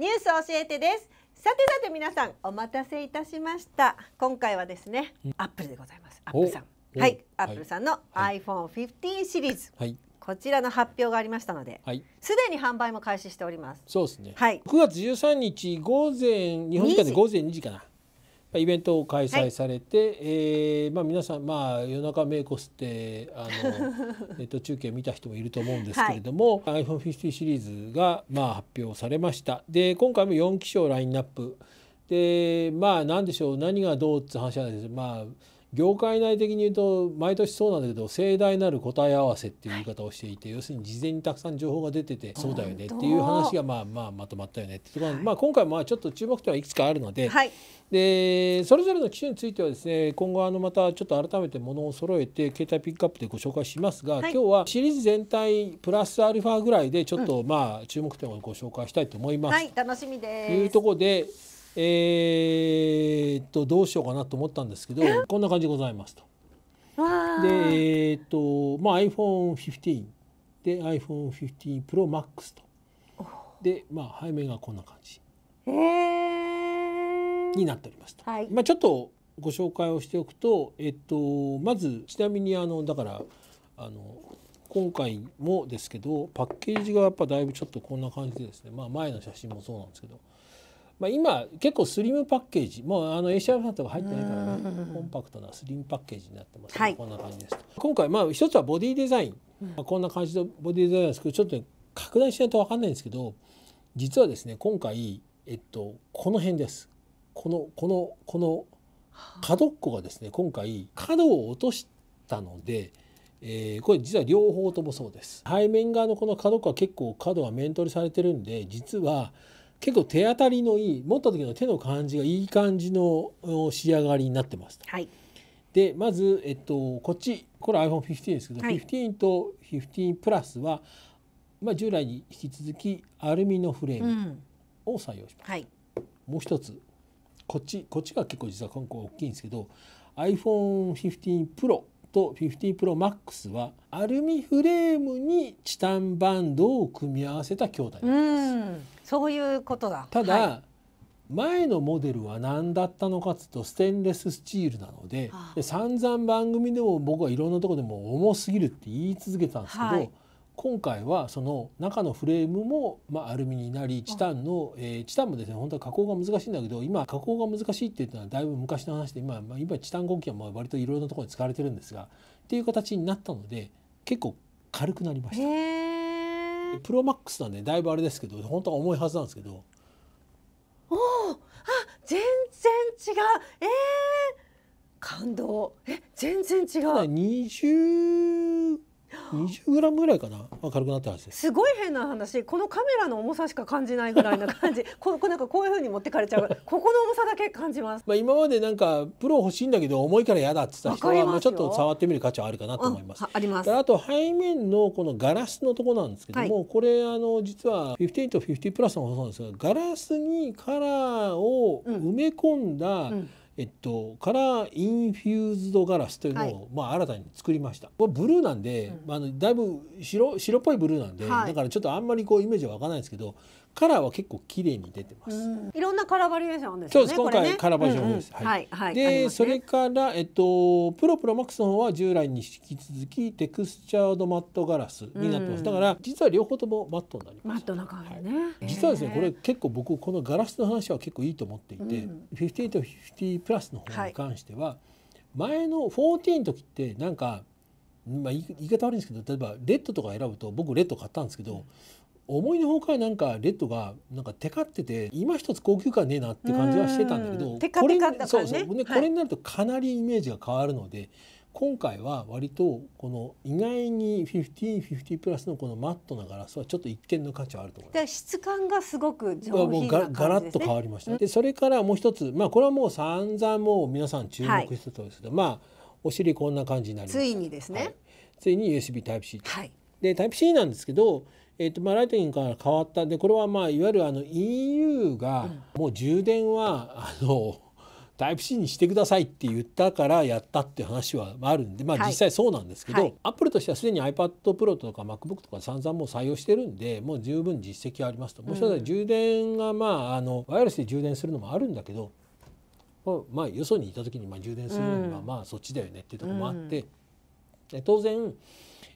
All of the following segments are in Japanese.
ニュース教えてですさてさて皆さんお待たせいたしました今回はですね、アップルでございますアップルさんはいアップルさんの iPhone15 シリーズ、はい、こちらの発表がありましたので、す、は、で、い、に販売も開始しております。そうですね。はい。9月13日午前日本時間で午前2時かな。イベントを開催されて、はい、えー、まあ、皆さん、まあ、夜中メイコスってあの ネット中継見た人もいると思うんですけれども、はい、iPhone50 シリーズが、まあ、発表されましたで今回も4機種ラインナップでまあ何でしょう何がどうって話なんですまあ業界内的に言うと毎年そうなんだけど盛大なる答え合わせっていう言い方をしていて、要するに事前にたくさん情報が出ててそうだよねっていう話がまあまあまとまったよねってところ、まあ、今回もちょっと注目点はいくつかあるので、でそれぞれの機種についてはですね今後あのまたちょっと改めてものを揃えて携帯ピックアップでご紹介しますが、今日はシリーズ全体プラスアルファぐらいでちょっとまあ注目点をご紹介したいと思います。楽しみですというところでえー、っとどうしようかなと思ったんですけどこんな感じでございますと。でえー、っとまあ iPhone15 で iPhone15ProMax と。でまあ背面がこんな感じ。になっておりますと。はい、まあちょっとご紹介をしておくと、えっと、まずちなみにあのだからあの今回もですけどパッケージがやっぱだいぶちょっとこんな感じでですね、まあ、前の写真もそうなんですけどまあ、今結構スリムパッケージもうあの ACR ファンとか入ってないから、ね、コンパクトなスリムパッケージになってます、ね、はい、こんな感じです今回まあ一つはボディデザイン、まあ、こんな感じのボディデザインですけどちょっと、拡大しないと分かんないんですけど実はですね今回、えっと、この辺ですこのこのこの角っこがですね今回角を落としたので、えー、これ実は両方ともそうです背面側のこの角っこは結構角が面取りされてるんで実は結構手当たりのいい持った時の手の感じがいい感じの仕上がりになってます。はい、でまず、えっと、こっちこれ iPhone15 ですけど、はい、15と15プラスは、まあ、従来に引き続きアルミのフレームを採用します。うんはい、もう一つこっちこっちが結構実は今回大きいんですけど iPhone15 プロと1 5プロマックスはアルミフレームにチタンバンドを組み合わせた筐体になります。うんそういうことだただ、はい、前のモデルは何だったのかうとステンレススチールなのでで散々番組でも僕はいろんなとこでも重すぎるって言い続けたんですけど、はい、今回はその中のフレームも、まあ、アルミになりチタンの、えー、チタンもですね本当は加工が難しいんだけど今加工が難しいっていうのはだいぶ昔の話で今、まあ、今チタン合金はまあ割といろんなところに使われてるんですがっていう形になったので結構軽くなりました。プロマックスなんでだいぶあれですけど本当は重いはずなんですけどおおあ全然違うえー、感動え全然違う 20g ぐらいかな軽くなったはずすごい変な話このカメラの重さしか感じないぐらいな感じ ここなんかこういうふうに持ってかれちゃうここの重さだけ感じます、まあ、今までなんかプロ欲しいんだけど重いから嫌だって言った人はもうちょっと触ってみる価値はあるかなと思います。あありますあと背面のこのガラスのとこなんですけども、はい、これあの実は15と50プラスの放送なんですがガラスにカラーを埋め込んだ、うん、うんえっと、カラーインフューズドガラスというのを、はい、まあ、新たに作りましたこれブルーなんで、うん、あだいぶ白白っぽいブルーなんで、はい、だからちょっとあんまりこうイメージは湧かないんですけどカラーは結構綺麗に出てます。いろんなカラーバリエーションあるんです、ね、そうです。今回カラーバリエーションです。うんうん、はい、はい、で、ね、それからえっとプロプロマックスの方は従来に引き続きテクスチャードマットガラスになってます。だから実は両方ともマットになります。マットな感じね、はい、実はですねこれ結構僕このガラスの話は結構いいと思っていて、うフ50と50プラスの方に関しては、はい、前の14の時ってなんかまあ言い方悪いんですけど例えばレッドとか選ぶと僕レッド買ったんですけど、うん思いのほかなんかレッドがなんかテカってて今一つ高級感ねえなって感じはしてたんだけどこれになるとかなりイメージが変わるので、今回は割とこの意外に1550プラスのこのマットなガラスはちょっと一見の価値はあると思います。質感がすごく上品な感じですね。ガラッと変わりました。でそれからもう一つまあこれはもう散々もう皆さん注目してたんですけど、まあお尻こんな感じになりますついにですね。ついに USB Type C。はでタイプ C なんですけどえーとまあ、ライトニングから変わったでこれは、まあ、いわゆるあの EU がもう充電は、あのタイプ C にしてくださいって言ったからやったっていう話はあるんで、まあ、実際そうなんですけど、はいはい、アップルとしてはすでに iPadPro とか MacBook とか散々もう採用してるんでもう十分実績ありますと。もう一つ充電が、まあ、あのワイヤレスで充電するのもあるんだけど、まあ、よそにいた時にまあ充電するにはまあそっちだよねっていうところもあって、うん、当然、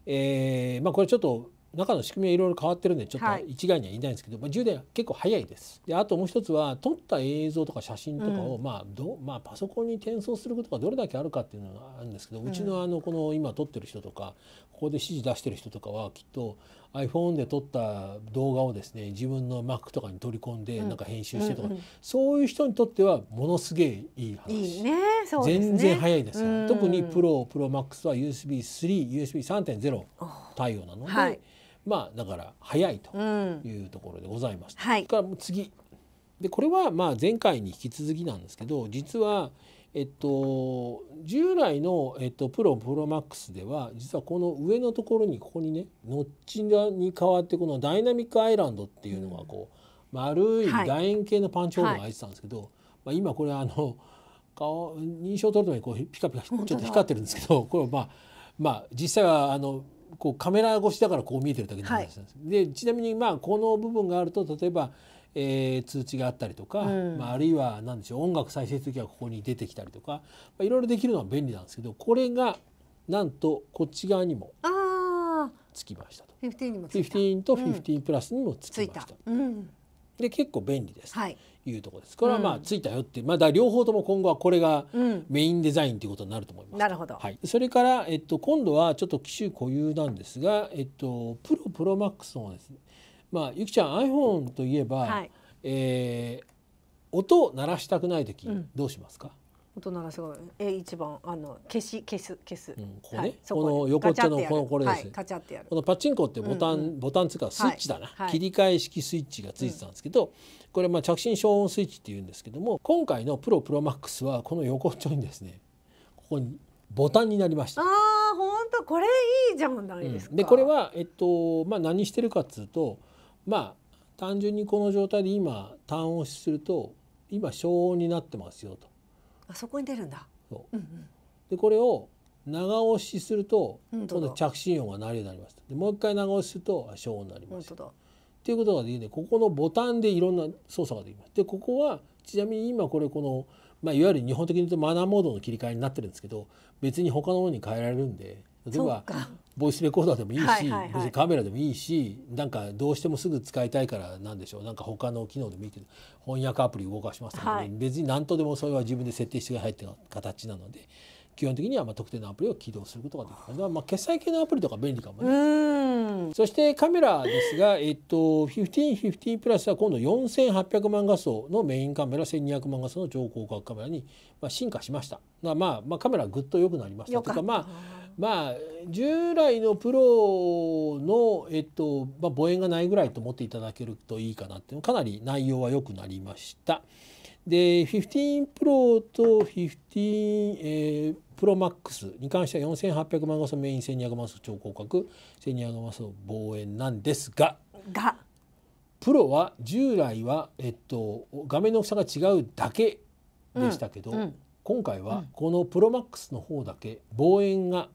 えーまあ、これちょっと中の仕組みはいろいろ変わってるんでちょっと一概には言いないんですけど、はい、まあ、充電結構早いです。であともう一つは撮った映像とか写真とかを、うん、まあどまあ、パソコンに転送することがどれだけあるかっていうのがあるんですけど、うん、ちのあのこの今撮ってる人とかここで指示出してる人とかはきっと iPhone で撮った動画をですね自分の Mac とかに取り込んでなんか編集してとか、そういう人にとってはものすげえいい話いいね、ね全然早いです、うん、特にプロプロマックスは USB3USB3.0 対応なので。はいまあだから早いというところでございました。うんはい、から次でこれはまあ前回に引き続きなんですけど実はえっと、従来の、えっと、プロプロマックスでは実はこの上のところにここにねノッチに変わってこのダイナミックアイランドっていうのがこう、うん、丸い楕円形のパンチホールが開いてたんですけど、はい、まあ、今これあの顔認証を取るためにこうピカピカちょっと光ってるんですけどこれまあまあ実際はあのこうカメラ越しだからこう見えてるだけの話なんです。はい、でちなみにまあこの部分があると例えば、えー、通知があったりとか、うん、まあ、あるいは何でしょう音楽再生する時はここに出てきたりとか、まあ、いろいろできるのは便利なんですけどこれがなんとこっち側にもつきましたと。15, にもついた15と15プラスにもつきました。うん、で結構便利です。はい、いうところです。これはまあついたよってまだ両方とも今後はこれがメインデザインということになると思います。なるほど。はい。それからえっと今度はちょっと機種固有なんですが、えっとプロプロマックスのですね。まあゆきちゃん iPhone といえば、はい、えー、音を鳴らしたくない時どうしますか？うん音鳴らすごい。え一番あの消し消す消す。うん、こここね、の横っちょのこのこれですね。このパチンコってボタンボタンつかスイッチだな。切り替え式スイッチがついてたんですけど、これまあ着信消音スイッチって言うんですけども、今回のプロプロマックスはこの横っちょにですね、ここにボタンになりました。ああ本当これいいじゃんないですか。でこれはえっとまあ何してるかっつうと、まあ単純にこの状態で今単押しすると今消音になってますよと。あそこに出るんだ。そう。うんうん、でこれを長押しすると今度着信音が鳴るようになります。でもう一回長押しすると小音になります。っていうことができるんでここのボタンでいろんな操作ができます。でここはちなみに今これこの、まあ、いわゆる日本的に言うとマナーモードの切り替えになってるんですけど別に他のものに変えられるんで例えばボイスレコーダーでもいいし、はいはいはい、別にカメラでもいいしなんかどうしてもすぐ使いたいからなんでしょうなんか他の機能でもいいけど翻訳アプリ動かしますので、はい、別に何とでもそれは自分で設定して入ってる形なので基本的にはまあ特定のアプリを起動することができす、まあ決済系のアプリとか便利かもねそしてカメラですが、えっと、1515プラスは今度4800万画素のメインカメラ1200万画素の超広角カメラにまあ進化しましたまあ、まあ、まあカメラぐっと良くなりましたとかまあまあ従来のプロの、えっとまあ、望遠がないぐらいと思っていただけるといいかなってかなり内容は良くなりました。で15プロと15、えー、プロマックスに関しては4800万画素メイン1200万素超広角1200万素望遠なんですががプロは従来は、えっと、画面の大きさが違うだけでしたけど、うんうん、今回はこのプロマックスの方だけ望遠が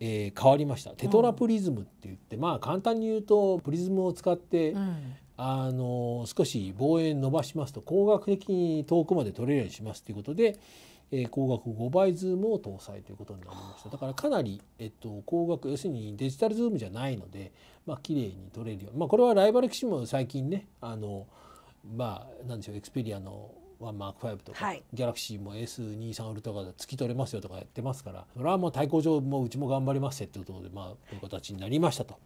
えー、変わりましたテトラプリズムって言って、うん、まあ簡単に言うとプリズムを使って、うん、あの少し望遠伸ばしますと光学的に遠くまで撮れるようにしますということで、えー、光学5倍ズームを搭載ということになりましただからかなり、えっと、光学要するにデジタルズームじゃないので、まあ綺麗に撮れるようまあこれはライバル機種も最近ねあのまあなんでしょうエクスペリアのワンマーク5とか、はい、ギャラクシーも S23 ウルトラが突き取れますよとかやってますからそれはもう対抗上もううちも頑張りますっていうことで、まあ、こういう形になりましたと。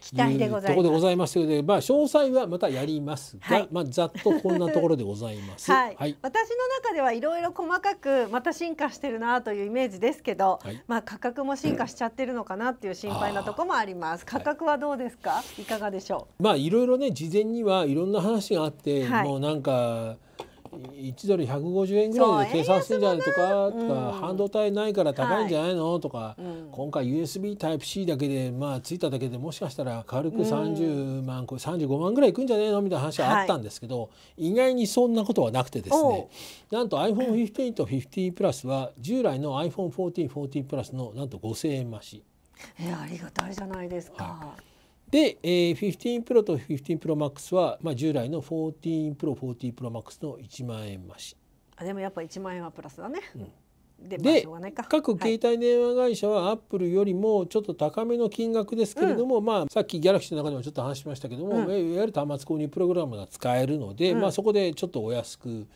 期待でございます。ところでございますので、まあ詳細はまたやりますが、はい、まあざっとこんなところでございます。はい、はい、私の中ではいろいろ細かくまた進化してるなというイメージですけど、はい、まあ価格も進化しちゃってるのかなっていう心配なところもあります。価格はどうですか、い、かがでしょう。まあいろいろね事前にはいろんな話があって、もうなんか。1ドル150円ぐらいで計算するんじゃないとか,、とか半導体ないから高いんじゃないの、とか、今回 USB タイプ C だけでまあついただけでもしかしたら軽く30万、35万ぐらいいくんじゃねえのみたいな話はあったんですけど、意外にそんなことはなくてですねなんと iPhone15 と50プラスは従来の iPhone14、40プラスのなんと5000円増し。ありがたいじゃないですか。で、えー、15 Pro と15 Pro Max は、まあ、従来の14 Pro、14 Pro Max の1万円増し。あでもやっぱ1万円はプラスだね。うんでで各携帯電話会社はアップルよりもちょっと高めの金額ですけれども、うん、まあ、さっきギャラクシーの中でもちょっと話しましたけども、うん、いわゆる端末購入プログラムが使えるので、うん、まあ、そこでちょっとお安く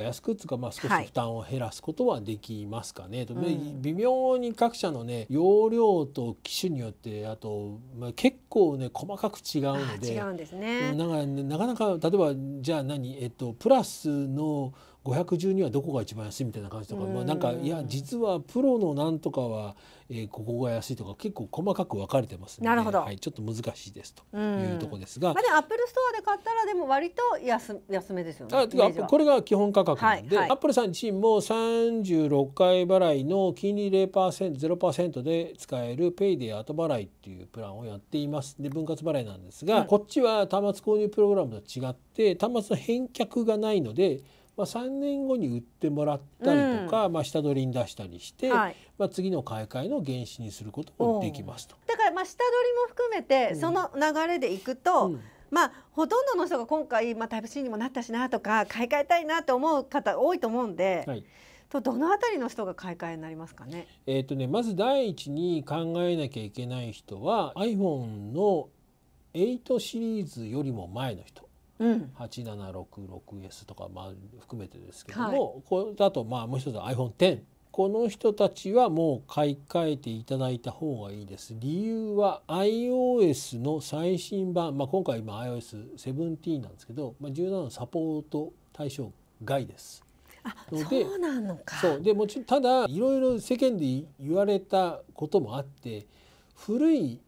安くつかまあ少し負担を減らすことはできますかね、はい、微妙に各社のね容量と機種によってあと、まあ、結構ね細かく違うので違うんですねなかなか例えばじゃあ何えっとプラスの512はどこが一番安いみたいな感じとか、まあ、なんかいや実はプロのなんとかは、えー、ここが安いとか結構細かく分かれてますなるほど、はい、ちょっと難しいですというとこですが、まあ、でアップルストアで買ったらでも割と安安めですよねあてかこれが基本価格なんで、はいはい、アップルさん自身も36回払いの金利 0%, 0で使えるペイで後払いっていうプランをやっていますで分割払いなんですが、うん、こっちは端末購入プログラムと違って端末の返却がないのでまあ、3年後に売ってもらったりとか、うん、まあ、下取りに出したりして、はい、まあ、次の買い替えの原資にすることもできますと。だからまあ下取りも含めてその流れでいくと、うんうんまあ、ほとんどの人が今回、まあ、タイプ C にもなったしなとか買い替えたいなと思う方多いと思うんで、はい、とどのあたりの人が買い替えになりますかね,、えーとねまず第一に考えなきゃいけない人は iPhone の8シリーズよりも前の人 8766S とかまあ含めてですけども、はい、これだとまあもう一つ iPhone10 この人たちはもう買い替えていただいた方がいいです。理由は iOS の最新版、まあ、今回今 iOS17 なんですけど、まあ、17のサポート対象外です。あそうなのかそうでもちただいろいろ世間で言われたこともあって古い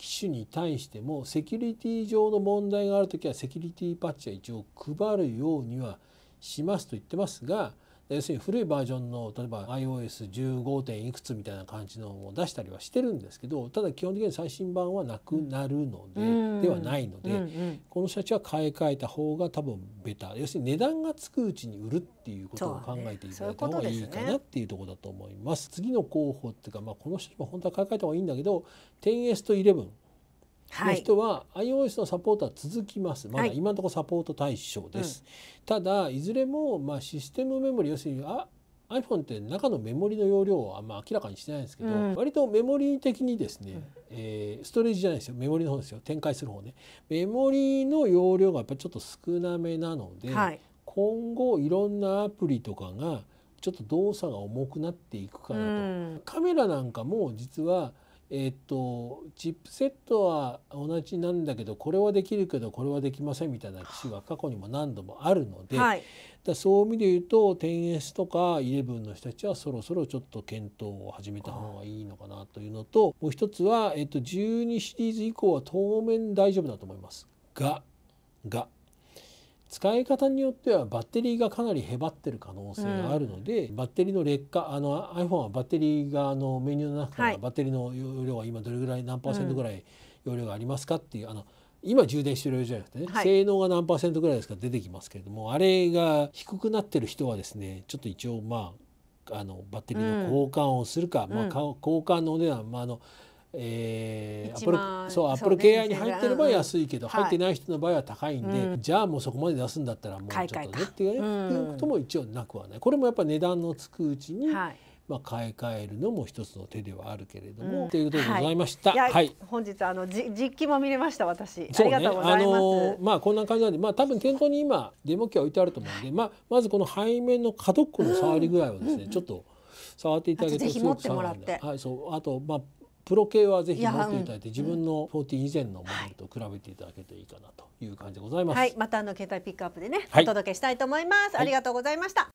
機種に対してもセキュリティ上の問題がある時はセキュリティパッチは一応配るようにはしますと言ってますが要するに古いバージョンの例えば iOS15. 点いくつみたいな感じのを出したりはしてるんですけどただ基本的に最新版はなくなるので、うん、ではないので、うんうん、この人たちは買い替えた方が多分ベタ要するに値段がつくうちに売るっていうことを考えていただいた方がいいかなっていうところだと思います。ううすね、次の候補っていうか、まあ、この人たちも本当は買い替えた方がいいんだけど 10S と11の人は iOS のサポートは続きますまだ今のところサポート対象です、はいうん、ただいずれもまあシステムメモリ要するにあ iPhone って中のメモリの容量をあんま明らかにしてないんですけど、うん、割とメモリ的にですね、うん、えー、ストレージじゃないですよメモリの方ですよ展開する方ねメモリの容量がやっぱりちょっと少なめなので、はい、今後いろんなアプリとかがちょっと動作が重くなっていくかなと、うん、カメラなんかも実はえっとチップセットは同じなんだけどこれはできるけどこれはできませんみたいな機種は過去にも何度もあるので、はい、だそういう意味で言うと 10S とか11の人たちはそろそろちょっと検討を始めた方がいいのかなというのともう一つは、えっと、12シリーズ以降は当面大丈夫だと思いますがが。使い方によってはバッテリーがかなりへばってる可能性があるので、うん、バッテリーの劣化あの iPhone はバッテリーがあのメニューの中からバッテリーの容量は今どれぐらい何パーセントぐらい容量がありますかっていう、あの今充電してるじゃなくてね、はい、性能が何パーセントぐらいですか出てきますけれどもあれが低くなってる人はですねちょっと一応まああのバッテリーの交換をするか、うん、まあ、交換のお値段、まあ、あのえー、アップルそうアップルケアに入ってれば安いけど、入ってない人の場合は高いんで、じゃあもうそこまで出すんだったらもうちょっとねっていう,、ことも一応なくはないこれもやっぱ値段のつくうちに、まあ、買い替えるのも一つの手ではあるけれども、うん、ということでございました。はい、本日あのじ実機も見れました私、ね、ありがとうございます。あのまあこんな感じなんで、まあ多分店頭に今デモ機は置いてあると思うんで、まあまずこの背面の角っこの触り具合をですね、ちょっと触っていただけるとすごく触れる。はい、そうあとまあプロ系はぜひ持っていただいて、自分の14以前のモデルと比べていただけるといいかなという感じでございます。はい、またあの携帯ピックアップでね、お届けしたいと思います。ありがとうございました。